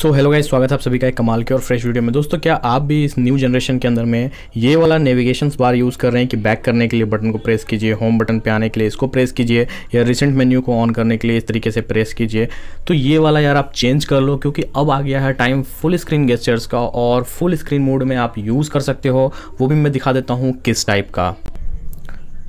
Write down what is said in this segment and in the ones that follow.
so hello guys स्वागत है आप सभी का एक कमाल के और फ्रेश वीडियो में दोस्तों क्या आप भी इस न्यू जनरेशन के अंदर में ये वाला नेविगेशन बार यूज़ कर रहे हैं कि बैक करने के लिए बटन को प्रेस कीजिए होम बटन पे आने के लिए इसको प्रेस कीजिए या रिसेंट मेन्यू को ऑन करने के लिए इस तरीके से प्रेस कीजिए तो ये वाला यार आप चेंज कर लो क्योंकि अब आ गया है टाइम फुल स्क्रीन गेस्टर्स का और फुल स्क्रीन मोड में आप यूज़ कर सकते हो वो भी मैं दिखा देता हूँ किस टाइप का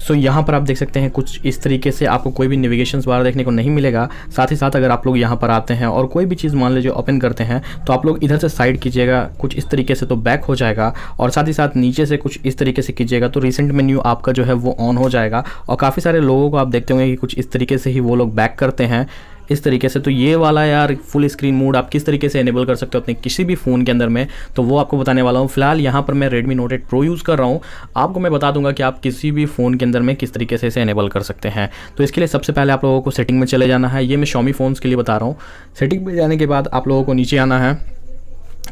सो so, यहाँ पर आप देख सकते हैं कुछ इस तरीके से आपको कोई भी नेविगेशन बार देखने को नहीं मिलेगा साथ ही साथ अगर आप लोग यहाँ पर आते हैं और कोई भी चीज़ मान लीजिए ओपन करते हैं तो आप लोग इधर से साइड कीजिएगा कुछ इस तरीके से तो बैक हो जाएगा और साथ ही साथ नीचे से कुछ इस तरीके से कीजिएगा तो रिसेंट मेन्यू आपका जो है वो ऑन हो जाएगा और काफ़ी सारे लोगों को आप देखते होंगे कि कुछ इस तरीके से ही वो लोग बैक करते हैं इस तरीके से तो ये वाला यार फुल स्क्रीन मोड आप किस तरीके से इनेबल कर सकते हो अपने किसी भी फ़ोन के अंदर में तो वो आपको बताने वाला हूँ फिलहाल यहाँ पर मैं Redmi note eight pro use कर रहा हूँ आपको मैं बता दूंगा कि आप किसी भी फ़ोन के अंदर में किस तरीके से इसे इनेबल कर सकते हैं तो इसके लिए सबसे पहले आप लोगों को सेटिंग में चले जाना है ये मैं शॉमी फ़ोन्स के लिए बता रहा हूँ सेटिंग में जाने के बाद आप लोगों को नीचे आना है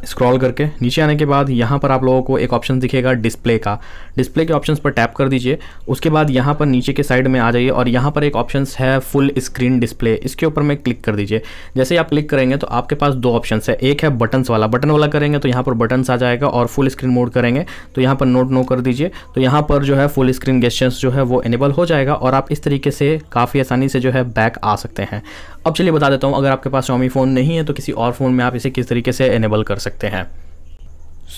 स्क्रॉल करके नीचे आने के बाद यहाँ पर आप लोगों को एक ऑप्शन दिखेगा डिस्प्ले का डिस्प्ले के ऑप्शंस पर टैप कर दीजिए उसके बाद यहाँ पर नीचे के साइड में आ जाइए और यहाँ पर एक ऑप्शन है फुल स्क्रीन डिस्प्ले इसके ऊपर में क्लिक कर दीजिए जैसे ही आप क्लिक करेंगे तो आपके पास दो ऑप्शन है एक है बटन्स वाला बटन वाला करेंगे तो यहाँ पर बटन्स आ जाएगा और फुल स्क्रीन मोड करेंगे तो यहाँ पर नोट नो कर दीजिए तो यहाँ पर जो है फुल स्क्रीन गेस्टर्स जो है वो इनेबल हो जाएगा और आप इस तरीके से काफ़ी आसानी से जो है बैक आ सकते हैं अब चलिए बता देता हूँ अगर आपके पास शॉमी फ़ोन नहीं है तो किसी और फ़ोन में आप इसे किस तरीके से इनेबल कर सकते हैं सकते हैं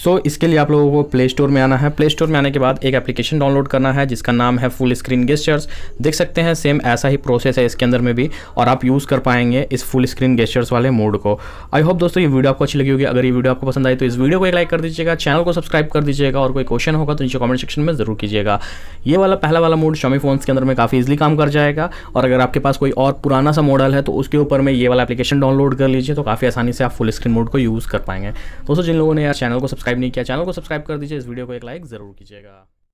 सो so, इसके लिए आप लोगों को प्ले स्टोर में आना है प्ले स्टोर में आने के बाद एक एप्लीकेशन डाउनलोड करना है जिसका नाम है फुल स्क्रीन गेस्टर्स देख सकते हैं सेम ऐसा ही प्रोसेस है इसके अंदर में भी और आप यूज़ कर पाएंगे इस फुल स्क्रीन गेस्टर्स वाले मोड को आई होप दोस्तों ये वीडियो आपको अच्छी लगी होगी अगर ये वीडियो आपको पसंद आई तो इस वीडियो को एक लाइक कर दीजिएगा चैनल को सब्सक्राइब कर दीजिएगा और कोई क्वेश्चन होगा तो नीचे कॉमेंट सेक्शन में जरूर कीजिएगा ये वाला पहला वाला मोड शॉमी फोन्स के अंदर में काफ़ी इजिली काम कर जाएगा और अगर आपके पास कोई और पुराना सा मॉडल है तो उसके ऊपर में ये वाला एप्लीकेशन डाउनलोड कर लीजिए तो काफ़ी आसानी से आप फुल स्क्रीन मोड को यूज़ कर पाएंगे दोस्तों जिन लोगों ने यार चैनल को सब्सक्राइब सब्सक्राइब नहीं किया चैनल को सब्सक्राइब कर दीजिए इस वीडियो को एक लाइक ज़रूर कीजिएगा